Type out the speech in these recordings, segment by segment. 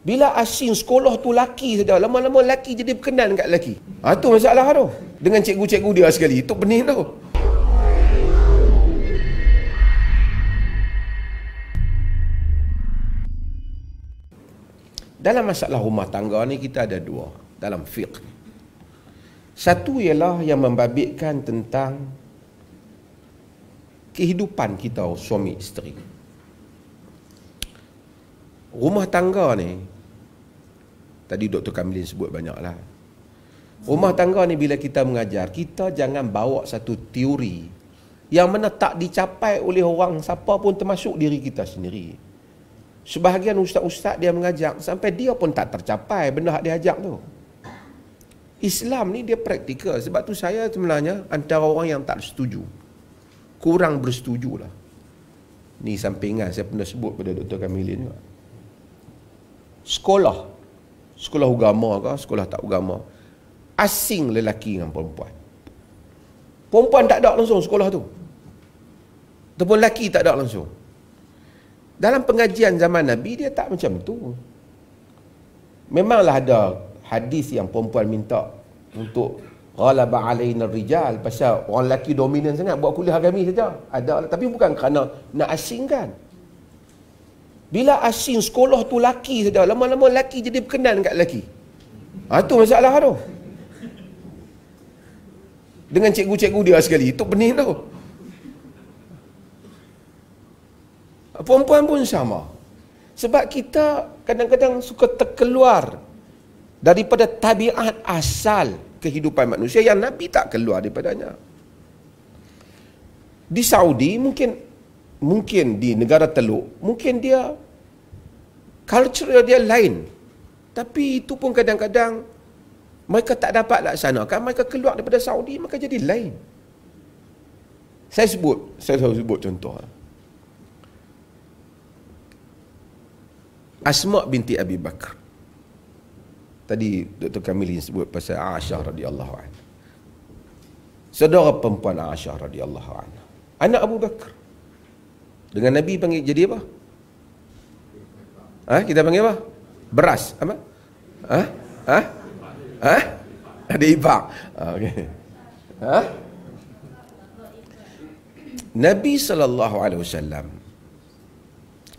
Bila asing sekolah tu laki saja, lama-lama laki jadi berkenan kat laki. Ha, tu masalah tu. Dengan cikgu-cikgu dia sekali. Itu benih tu. Dalam masalah rumah tangga ni kita ada dua dalam fiqh. Satu ialah yang membabitkan tentang kehidupan kita suami isteri. Rumah tangga ni Tadi Dr. Kamilin sebut banyak lah. Rumah tangga ni bila kita mengajar, kita jangan bawa satu teori yang mana tak dicapai oleh orang siapa pun termasuk diri kita sendiri. Sebahagian ustaz-ustaz dia mengajar sampai dia pun tak tercapai benda yang dia ajak tu. Islam ni dia praktikal. Sebab tu saya sebenarnya antara orang yang tak setuju. Kurang bersetuju lah. Ni sampingan saya pernah sebut pada Dr. Kamilin juga. Sekolah sekolah agama ke sekolah tak agama asing lelaki dengan perempuan perempuan tak ada langsung sekolah tu ataupun lelaki tak ada langsung dalam pengajian zaman Nabi dia tak macam tu memanglah ada hadis yang perempuan minta untuk ghalaba alaina rijal pasal orang lelaki dominan sangat buat kuliah agami saja ada lah. tapi bukan kerana nak asingkan bila asin sekolah tu laki sudah Lama-lama laki jadi berkenan kat laki ha, Itu masalah tu Dengan cikgu-cikgu dia sekali Itu benih tu Perempuan pun sama Sebab kita kadang-kadang suka terkeluar Daripada tabiat asal kehidupan manusia Yang Nabi tak keluar daripadanya Di Saudi mungkin mungkin di negara teluk mungkin dia culture dia lain tapi itu pun kadang-kadang mereka tak dapat laksanakan mereka keluar daripada Saudi mereka jadi lain saya sebut saya sebut contoh ah. Asma binti Abi Bakar tadi Dr. Kamil sebut pasal Aisyah radhiyallahu anha saudara perempuan Aisyah radhiyallahu anha anak Abu Bakar dengan Nabi panggil jadi apa? Ha? Kita panggil apa? Beras. Apa? Ha? Ha? Ha? Ada ipak. Ha, okay. ha? Nabi saw.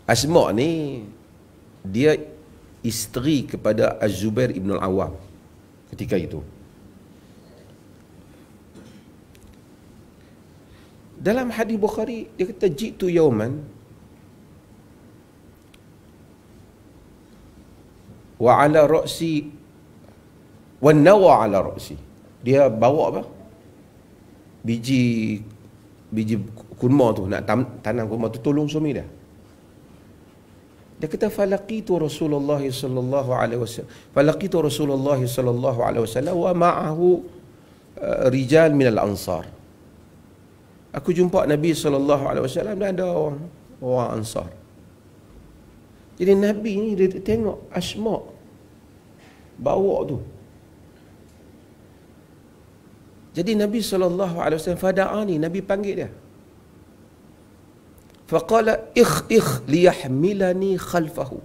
Asma ni dia isteri kepada Az-Zubair ibn al Awam ketika itu. Dalam hadis Bukhari dia kata jitu yauman wa ala ra'si wa nawa ala ra'si. Dia bawa apa? Biji biji kurma tu nak tan- tanam kurma tu tolong suami dia. Dia kata falaqitu Rasulullah sallallahu alaihi wasallam. Falaqitu Rasulullah sallallahu alaihi wasallam wa ma'ahu uh, rijal min al-ansar. Aku jumpa Nabi saw dan ada orang orang Ansar. Jadi Nabi ni dia tengok asmak bawa tu. Jadi Nabi saw alaihi wasallam fada'ani, Nabi panggil dia. Faqala ikh ikh liyahmilani khalfahu.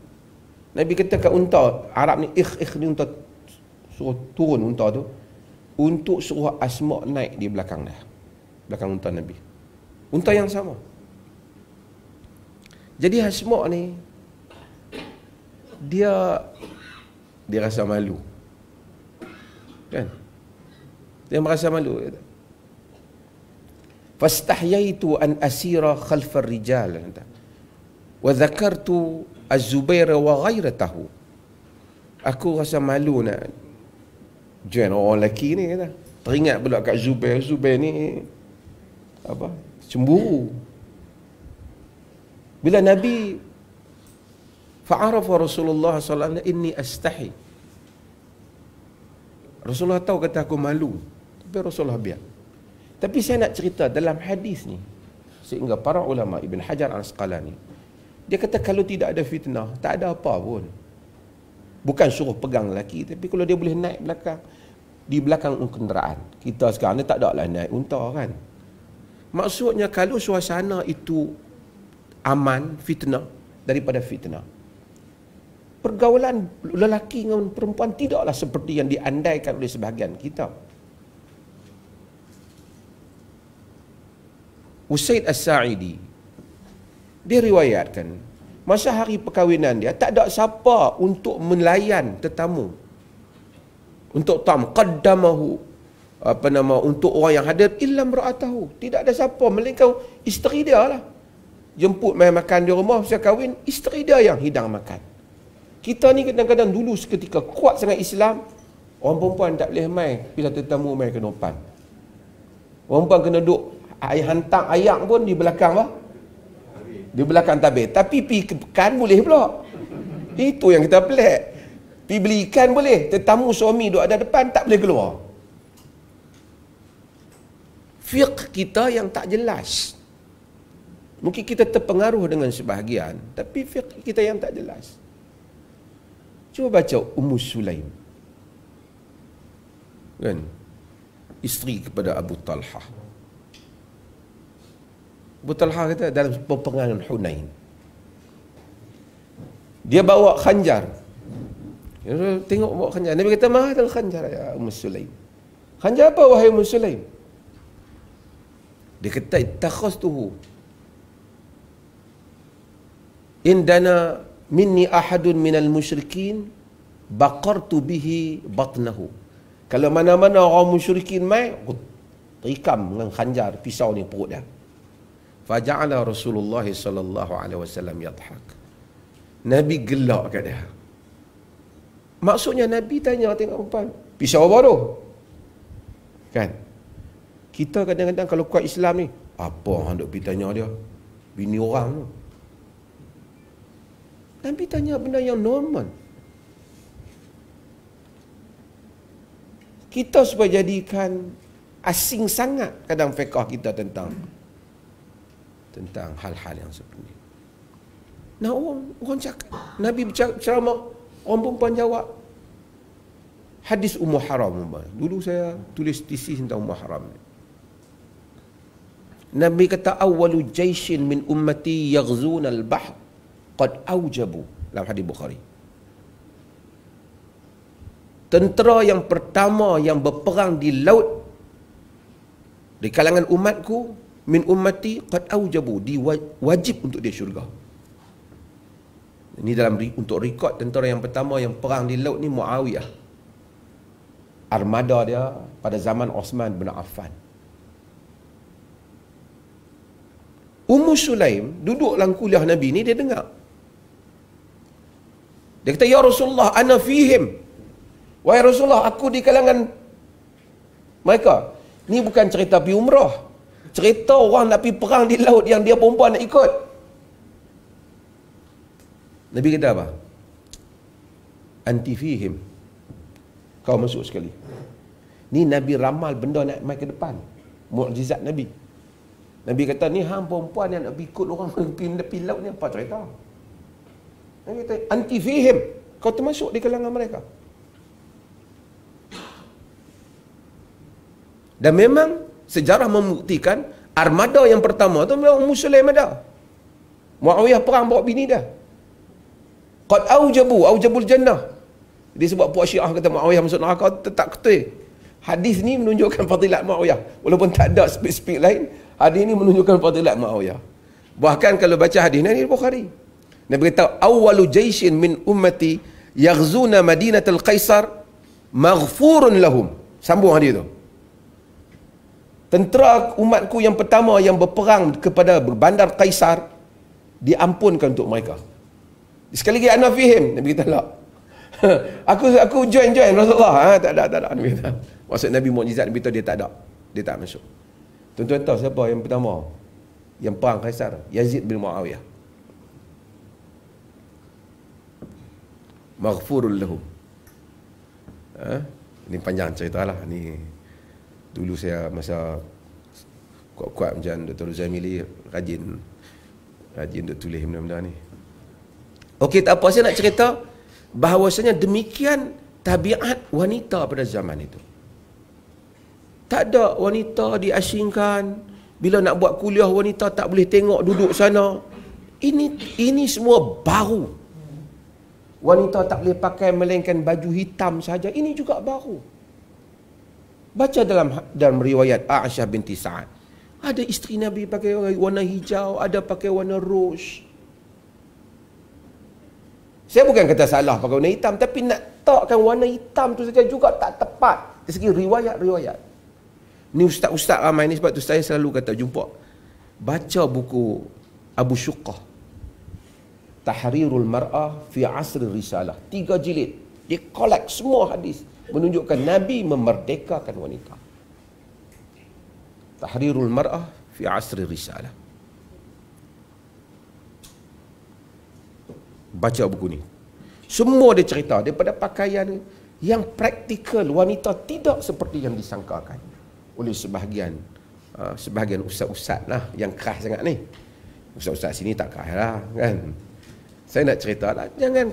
Nabi kata kat unta Arab ni ikh ikh ni unta suruh turun unta tu untuk suruh asmak naik di belakang dia belakang unta Nabi. Unta yang sama. Jadi Hasmuk ni dia dia rasa malu. Kan? Dia merasa malu. Fastahyaitu an asira khalfar rijal. Wa dhakartu az-Zubair wa ghairatahu. Aku rasa malu nak jangan orang lelaki ni kata. Teringat pula kat Zubair. Zubair ni apa cemburu bila nabi fa'arafa rasulullah sallallahu alaihi wasallam inni astahi rasulullah tahu kata aku malu tapi rasulullah biar tapi saya nak cerita dalam hadis ni sehingga para ulama Ibn Hajar Al-Asqalani dia kata kalau tidak ada fitnah tak ada apa pun bukan suruh pegang lelaki tapi kalau dia boleh naik belakang di belakang kenderaan kita sekarang ni tak ada lah naik unta kan Maksudnya kalau suasana itu aman, fitnah daripada fitnah. Pergaulan lelaki dengan perempuan tidaklah seperti yang diandaikan oleh sebahagian kita. Usaid As-Sa'idi dia riwayatkan masa hari perkahwinan dia tak ada siapa untuk melayan tetamu untuk tam qaddamahu apa nama untuk orang yang hadir illa ra'atahu tidak ada siapa melainkan isteri dia lah jemput main makan di rumah saya kahwin isteri dia yang hidang makan kita ni kadang-kadang dulu seketika kuat sangat Islam orang perempuan tak boleh main bila tetamu main ke depan orang perempuan kena duduk air hantar ayak pun di belakang lah di belakang tabir tapi pi kan boleh pula itu yang kita pelik pi beli boleh tetamu suami duduk ada depan tak boleh keluar fiqh kita yang tak jelas. Mungkin kita terpengaruh dengan sebahagian, tapi fiqh kita yang tak jelas. Cuba baca Ummu Sulaim. Kan? Isteri kepada Abu Talha. Abu Talha kata dalam peperangan Hunain. Dia bawa khanjar. tengok bawa khanjar. Nabi kata, "Mahal khanjar ya Ummu Sulaim." Khanjar apa wahai Ummu Sulaim? Dia kata takhas tuhu Indana minni ahadun minal musyrikin Baqartu bihi batnahu Kalau mana-mana orang musyrikin mai Aku terikam dengan khanjar pisau ni perut dia Faja'ala Rasulullah sallallahu alaihi wasallam yadhak. Nabi gelak kat dia. Maksudnya Nabi tanya tengok perempuan, pisau apa tu? Kan? Kita kadang-kadang kalau kuat Islam ni, apa hang duk pergi tanya dia? Bini orang tu. Nabi tanya benda yang normal. Kita supaya jadikan asing sangat kadang fiqah kita tentang tentang hal-hal yang seperti ini. Nah, orang, orang cakap, Nabi ceramah, orang perempuan jawab, hadis Ummu Haram. Dulu saya tulis tesis tentang Ummu Haram ni. Nabi kata awalu jaisin min ummati yaghzun al-bahr qad aujabu dalam hadis Bukhari. Tentera yang pertama yang berperang di laut di kalangan umatku min ummati qad aujabu di wajib untuk dia syurga. Ini dalam untuk rekod tentera yang pertama yang perang di laut ni Muawiyah. Armada dia pada zaman Osman bin Affan. Ummu Sulaim duduk dalam kuliah Nabi ni dia dengar. Dia kata ya Rasulullah ana fihim. Wahai Rasulullah aku di kalangan mereka. Ni bukan cerita pi umrah. Cerita orang nak pi perang di laut yang dia perempuan nak ikut. Nabi kata apa? Anti fihim. Kau masuk sekali. Ni Nabi ramal benda nak mai ke depan. Mukjizat Nabi. Nabi. Nabi kata ni hang perempuan yang nak ikut orang pergi tepi laut ni apa cerita? Nabi kata anti fihim. Kau termasuk di kalangan mereka. Dan memang sejarah membuktikan armada yang pertama tu memang Muslim ada. Muawiyah perang bawa bini dia. Qad aujabu aujabul jannah. Dia sebab puak syiah kata Muawiyah masuk neraka tetap ketul. Hadis ni menunjukkan fadilat Muawiyah. Walaupun tak ada spesifik lain, Hadis ini menunjukkan fadilat Muawiyah. Bahkan kalau baca hadis ini, ini Bukhari. Nabi kata, Awalu jaisin min ummati yaghzuna madinatul Qaisar maghfurun lahum. Sambung hadis itu. Tentera umatku yang pertama yang berperang kepada bandar Kaisar diampunkan untuk mereka. Sekali lagi anak fihim Nabi kata tak. aku aku join join Rasulullah ha, tak ada tak ada Nabi kata. Maksud Nabi mukjizat Nabi kata dia tak ada. Dia tak masuk. Tuan-tuan tahu siapa yang pertama? Yang perang Kaisar, Yazid bin Muawiyah. Maghfurul lahum. Ha? Ini panjang cerita lah. Ini dulu saya masa kuat-kuat macam Dr. Zamili rajin rajin duk tulis benda-benda ni. Okey, tak apa saya nak cerita bahawasanya demikian tabiat wanita pada zaman itu. Tak ada wanita diasingkan bila nak buat kuliah wanita tak boleh tengok duduk sana. Ini ini semua baru. Wanita tak boleh pakai melainkan baju hitam saja. Ini juga baru. Baca dalam dalam riwayat Aisyah binti Sa'ad. Ada isteri Nabi pakai warna hijau, ada pakai warna rose. Saya bukan kata salah pakai warna hitam, tapi nak takkan warna hitam tu saja juga tak tepat. Dari segi riwayat-riwayat. Ni ustaz-ustaz ramai ni sebab tu saya selalu kata jumpa. Baca buku Abu Syuqah. Tahrirul Mar'ah fi Asr Risalah. Tiga jilid. Dia collect semua hadis. Menunjukkan Nabi memerdekakan wanita. Tahrirul Mar'ah fi Asr Risalah. Baca buku ni. Semua dia cerita daripada pakaian yang praktikal wanita tidak seperti yang disangkakan oleh sebahagian uh, sebahagian ustaz-ustaz lah yang keras sangat ni. Ustaz-ustaz sini tak keras lah kan. Saya nak cerita lah jangan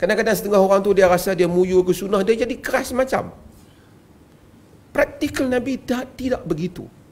kadang-kadang setengah orang tu dia rasa dia muyu ke sunnah dia jadi keras macam. Praktikal Nabi tak tidak begitu.